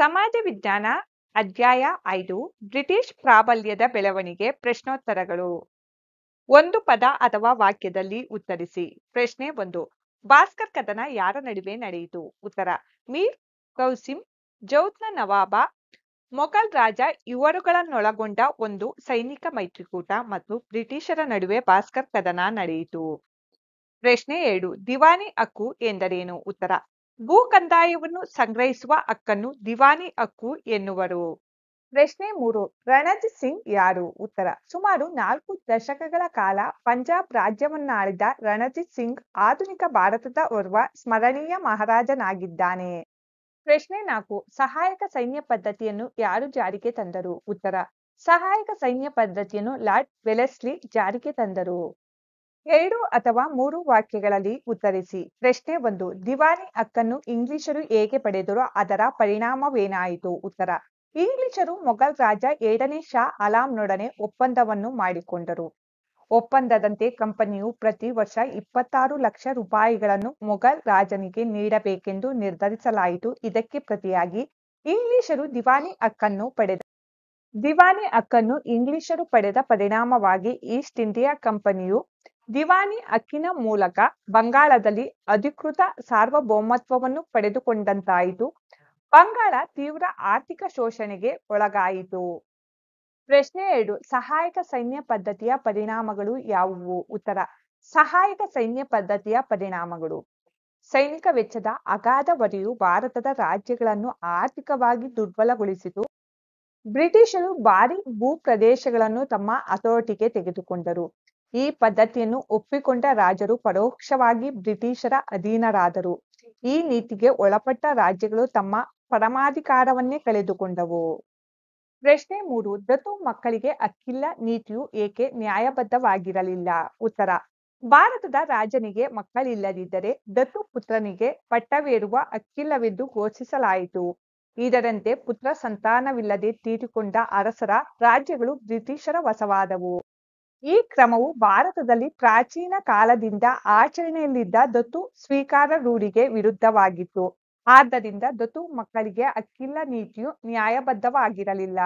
ಸಮಾಜ ವಿಜ್ಞಾನ ಅಧ್ಯಾಯ ಐದು ಬ್ರಿಟಿಷ್ ಪ್ರಾಬಲ್ಯದ ಬೆಳವಣಿಗೆ ಪ್ರಶ್ನೋತ್ತರಗಳು ಒಂದು ಪದ ಅಥವಾ ವಾಕ್ಯದಲ್ಲಿ ಉತ್ತರಿಸಿ ಪ್ರಶ್ನೆ ಒಂದು ಭಾಸ್ಕರ್ ಕದನ ಯಾರ ನಡುವೆ ನಡೆಯಿತು ಉತ್ತರ ಮೀರ್ ಕೌಸಿಂ ಜೌತ್ನ ನವಾಬ ಮೊಘಲ್ ರಾಜ ಇವರುಗಳನ್ನೊಳಗೊಂಡ ಒಂದು ಸೈನಿಕ ಮೈತ್ರಿಕೂಟ ಮತ್ತು ಬ್ರಿಟಿಷರ ನಡುವೆ ಭಾಸ್ಕರ್ ಕದನ ನಡೆಯಿತು ಪ್ರಶ್ನೆ ಎರಡು ದಿವಾನಿ ಹಕ್ಕು ಎಂದರೇನು ಉತ್ತರ ಭೂ ಕಂದಾಯವನ್ನು ಸಂಗ್ರಹಿಸುವ ಹಕ್ಕನ್ನು ದಿವಾನಿ ಹಕ್ಕು ಎನ್ನುವರು ಪ್ರಶ್ನೆ ಮೂರು ರಣಜ್ ಸಿಂಗ್ ಯಾರು ಉತ್ತರ ಸುಮಾರು ನಾಲ್ಕು ದಶಕಗಳ ಕಾಲ ಪಂಜಾಬ್ ರಾಜ್ಯವನ್ನಾಳಿದ ರಣಜಿತ್ ಸಿಂಗ್ ಆಧುನಿಕ ಭಾರತದ ಓರ್ವ ಸ್ಮರಣೀಯ ಮಹಾರಾಜನಾಗಿದ್ದಾನೆ ಪ್ರಶ್ನೆ ನಾಲ್ಕು ಸಹಾಯಕ ಸೈನ್ಯ ಪದ್ಧತಿಯನ್ನು ಯಾರು ಜಾರಿಗೆ ತಂದರು ಉತ್ತರ ಸಹಾಯಕ ಸೈನ್ಯ ಪದ್ಧತಿಯನ್ನು ಲಾರ್ಡ್ ವೆಲೆಸ್ಲಿ ಜಾರಿಗೆ ತಂದರು ಎರಡು ಅಥವಾ ಮೂರು ವಾಕ್ಯಗಳಲ್ಲಿ ಉತ್ತರಿಸಿ ಪ್ರಶ್ನೆ ಒಂದು ದಿವಾನಿ ಹಕ್ಕನ್ನು ಇಂಗ್ಲಿಷರು ಹೇಗೆ ಪಡೆದರು ಅದರ ಪರಿಣಾಮವೇನಾಯಿತು ಉತ್ತರ ಇಂಗ್ಲಿಷರು ಮೊಘಲ್ ರಾಜ ಎರಡನೇ ಶಾ ಅಲಾಂನೊಡನೆ ಒಪ್ಪಂದವನ್ನು ಮಾಡಿಕೊಂಡರು ಒಪ್ಪಂದದಂತೆ ಕಂಪನಿಯು ಪ್ರತಿ ವರ್ಷ ಇಪ್ಪತ್ತಾರು ಲಕ್ಷ ರೂಪಾಯಿಗಳನ್ನು ಮೊಘಲ್ ರಾಜನಿಗೆ ನೀಡಬೇಕೆಂದು ನಿರ್ಧರಿಸಲಾಯಿತು ಇದಕ್ಕೆ ಪ್ರತಿಯಾಗಿ ಇಂಗ್ಲಿಷರು ದಿವಾನಿ ಹಕ್ಕನ್ನು ಪಡೆದ ದಿವಾನಿ ಹಕ್ಕನ್ನು ಇಂಗ್ಲಿಷರು ಪಡೆದ ಪರಿಣಾಮವಾಗಿ ಈಸ್ಟ್ ಇಂಡಿಯಾ ಕಂಪನಿಯು ದಿವಾನಿ ಅಕ್ಕಿನ ಮೂಲಕ ಬಂಗಾಳದಲ್ಲಿ ಅಧಿಕೃತ ಸಾರ್ವಭೌಮತ್ವವನ್ನು ಪಡೆದುಕೊಂಡಂತಾಯಿತು ಬಂಗಾಳ ತೀವ್ರ ಆರ್ಥಿಕ ಶೋಷಣೆಗೆ ಒಳಗಾಯಿತು ಪ್ರಶ್ನೆ ಎರಡು ಸಹಾಯಕ ಸೈನ್ಯ ಪದ್ಧತಿಯ ಪರಿಣಾಮಗಳು ಯಾವುವು ಉತ್ತರ ಸಹಾಯಕ ಸೈನ್ಯ ಪದ್ಧತಿಯ ಪರಿಣಾಮಗಳು ಸೈನಿಕ ವೆಚ್ಚದ ಅಗಾಧ ಭಾರತದ ರಾಜ್ಯಗಳನ್ನು ಆರ್ಥಿಕವಾಗಿ ದುರ್ಬಲಗೊಳಿಸಿತು ಬ್ರಿಟಿಷರು ಭಾರಿ ಪ್ರದೇಶಗಳನ್ನು ತಮ್ಮ ಅಥಾರಿಟಿಗೆ ತೆಗೆದುಕೊಂಡರು ಈ ಪದ್ಧತಿಯನ್ನು ಒಪ್ಪಿಕೊಂಡ ರಾಜರು ಪರೋಕ್ಷವಾಗಿ ಬ್ರಿಟಿಷರ ಅಧೀನರಾದರು ಈ ನೀತಿಗೆ ಒಳಪಟ್ಟ ರಾಜ್ಯಗಳು ತಮ್ಮ ಪರಮಾಧಿಕಾರವನ್ನೇ ಕಳೆದುಕೊಂಡವು ಪ್ರಶ್ನೆ ಮೂರು ದತ್ತು ಮಕ್ಕಳಿಗೆ ಅಕ್ಕಿಲ್ಲ ನೀತಿಯು ಏಕೆ ನ್ಯಾಯಬದ್ಧವಾಗಿರಲಿಲ್ಲ ಉತ್ತರ ಭಾರತದ ರಾಜನಿಗೆ ಮಕ್ಕಳಿಲ್ಲದಿದ್ದರೆ ದತ್ತು ಪುತ್ರನಿಗೆ ಪಟ್ಟವೇರುವ ಅಕ್ಕಿಲ್ಲವೆಂದು ಘೋಷಿಸಲಾಯಿತು ಇದರಂತೆ ಪುತ್ರ ಸಂತಾನವಿಲ್ಲದೆ ತೀರಿಕೊಂಡ ಅರಸರ ರಾಜ್ಯಗಳು ಬ್ರಿಟಿಷರ ವಸವಾದವು ಈ ಕ್ರಮವು ಭಾರತದಲ್ಲಿ ಪ್ರಾಚೀನ ಕಾಲದಿಂದ ಆಚರಣೆಯಲ್ಲಿದ್ದ ದತ್ತು ಸ್ವೀಕಾರ ರೂಢಿಗೆ ವಿರುದ್ಧವಾಗಿತ್ತು ಆದ್ದರಿಂದ ದತ್ತು ಮಕ್ಕಳಿಗೆ ಅಕ್ಕಿಲ್ಲ ನೀತಿಯು ನ್ಯಾಯಬದ್ಧವಾಗಿರಲಿಲ್ಲ